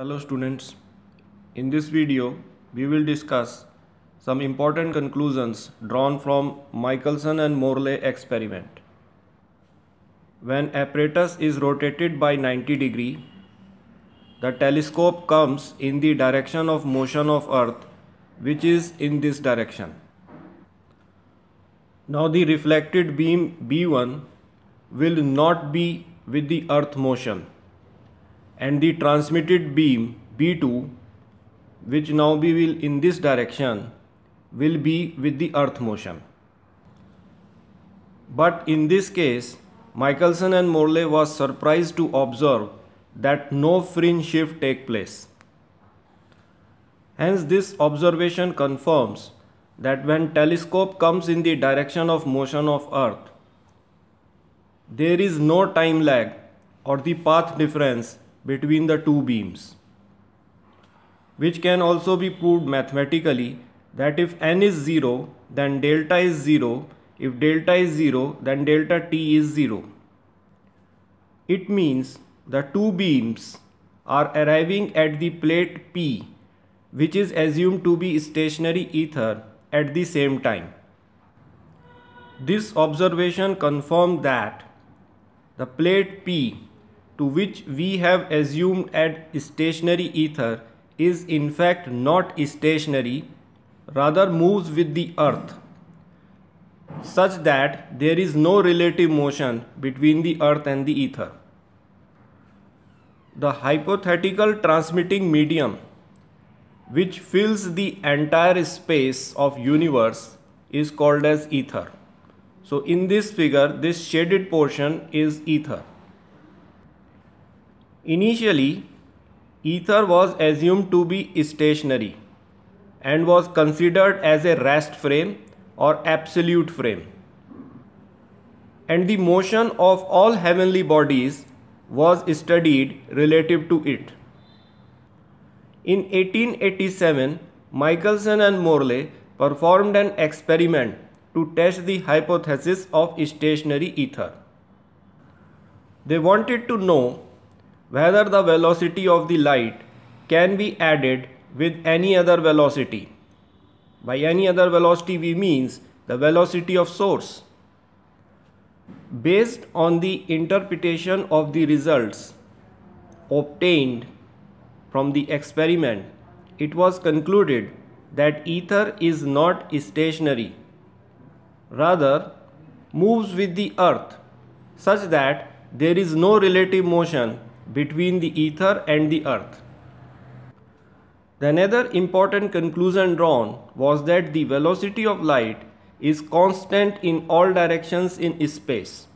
Hello students, in this video we will discuss some important conclusions drawn from Michelson and Morley experiment. When apparatus is rotated by 90 degree, the telescope comes in the direction of motion of earth which is in this direction. Now the reflected beam B1 will not be with the earth motion and the transmitted beam B2 which now we will in this direction will be with the earth motion. But in this case Michelson and Morley was surprised to observe that no fringe shift take place. Hence this observation confirms that when telescope comes in the direction of motion of earth there is no time lag or the path difference between the two beams which can also be proved mathematically that if n is 0 then delta is 0 if delta is 0 then delta t is 0 it means the two beams are arriving at the plate p which is assumed to be stationary ether at the same time this observation confirmed that the plate p to which we have assumed at stationary ether is in fact not stationary, rather moves with the earth, such that there is no relative motion between the earth and the ether. The hypothetical transmitting medium which fills the entire space of universe is called as ether. So in this figure, this shaded portion is ether. Initially, ether was assumed to be stationary and was considered as a rest frame or absolute frame. And the motion of all heavenly bodies was studied relative to it. In 1887, Michelson and Morley performed an experiment to test the hypothesis of stationary ether. They wanted to know whether the velocity of the light can be added with any other velocity. By any other velocity we means the velocity of source. Based on the interpretation of the results obtained from the experiment, it was concluded that ether is not stationary, rather moves with the earth such that there is no relative motion between the ether and the earth. The another important conclusion drawn was that the velocity of light is constant in all directions in space.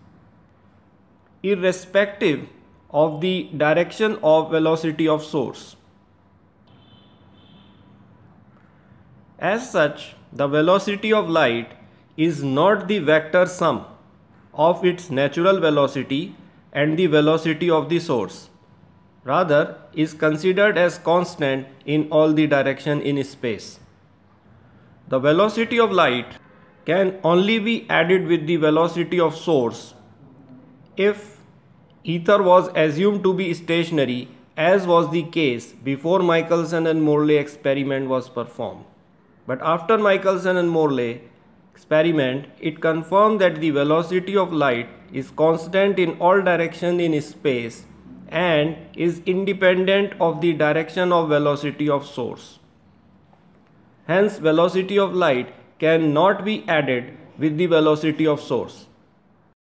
Irrespective of the direction of velocity of source. As such, the velocity of light is not the vector sum of its natural velocity and the velocity of the source. Rather, is considered as constant in all the direction in space. The velocity of light can only be added with the velocity of source if ether was assumed to be stationary as was the case before Michelson and Morley experiment was performed. But after Michelson and Morley, experiment, it confirmed that the velocity of light is constant in all directions in space and is independent of the direction of velocity of source. Hence, velocity of light cannot be added with the velocity of source.